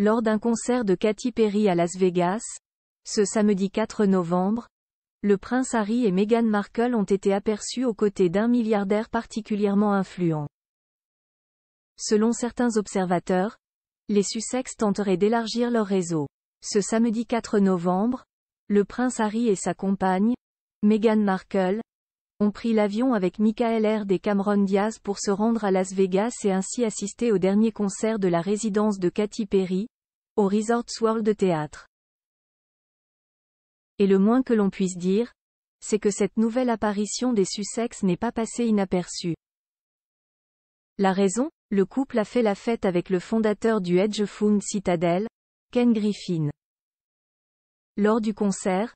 Lors d'un concert de Katy Perry à Las Vegas, ce samedi 4 novembre, le prince Harry et Meghan Markle ont été aperçus aux côtés d'un milliardaire particulièrement influent. Selon certains observateurs, les Sussex tenteraient d'élargir leur réseau. Ce samedi 4 novembre, le prince Harry et sa compagne, Meghan Markle, ont pris l'avion avec Michael R. et Cameron Diaz pour se rendre à Las Vegas et ainsi assister au dernier concert de la résidence de Katy Perry, au Resort World Theatre. Et le moins que l'on puisse dire, c'est que cette nouvelle apparition des Sussex n'est pas passée inaperçue. La raison, le couple a fait la fête avec le fondateur du hedge fund Citadel, Ken Griffin. Lors du concert,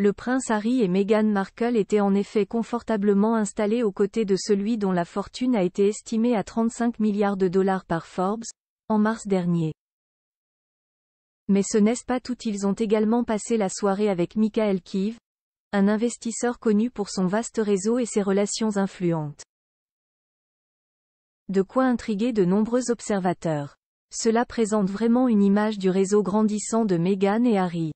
le prince Harry et Meghan Markle étaient en effet confortablement installés aux côtés de celui dont la fortune a été estimée à 35 milliards de dollars par Forbes, en mars dernier. Mais ce n'est pas tout ils ont également passé la soirée avec Michael Keeve, un investisseur connu pour son vaste réseau et ses relations influentes. De quoi intriguer de nombreux observateurs. Cela présente vraiment une image du réseau grandissant de Meghan et Harry.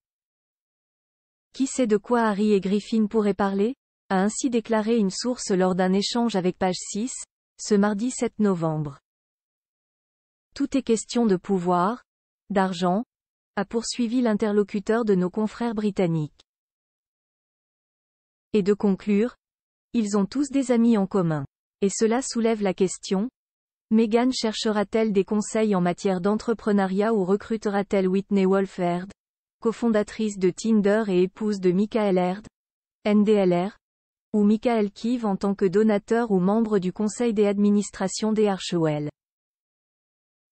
Qui sait de quoi Harry et Griffin pourraient parler a ainsi déclaré une source lors d'un échange avec page 6, ce mardi 7 novembre. Tout est question de pouvoir, d'argent, a poursuivi l'interlocuteur de nos confrères britanniques. Et de conclure, ils ont tous des amis en commun. Et cela soulève la question, Meghan cherchera-t-elle des conseils en matière d'entrepreneuriat ou recrutera-t-elle Whitney Wolford ?» cofondatrice de Tinder et épouse de Michael Erd, NDLR, ou Michael Kiv en tant que donateur ou membre du conseil des administrations des Archewell.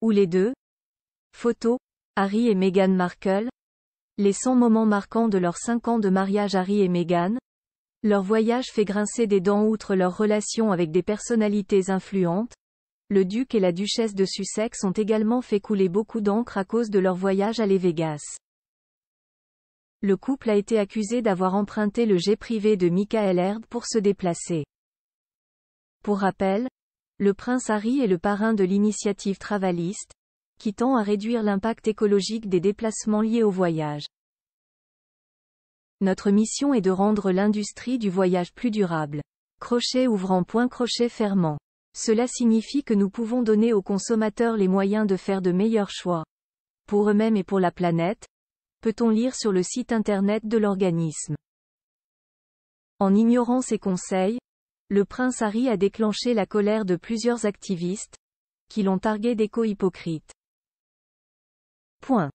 Ou les deux. Photo, Harry et Meghan Markle. Les 100 moments marquants de leurs 5 ans de mariage Harry et Meghan. Leur voyage fait grincer des dents outre leur relation avec des personnalités influentes. Le duc et la duchesse de Sussex ont également fait couler beaucoup d'encre à cause de leur voyage à Les Vegas le couple a été accusé d'avoir emprunté le jet privé de Michael Herd pour se déplacer. Pour rappel, le prince Harry est le parrain de l'initiative travailliste, qui tend à réduire l'impact écologique des déplacements liés au voyage. Notre mission est de rendre l'industrie du voyage plus durable. Crochet ouvrant point crochet fermant. Cela signifie que nous pouvons donner aux consommateurs les moyens de faire de meilleurs choix. Pour eux-mêmes et pour la planète, peut-on lire sur le site internet de l'organisme. En ignorant ces conseils, le prince Harry a déclenché la colère de plusieurs activistes, qui l'ont targué d'éco-hypocrite. Point.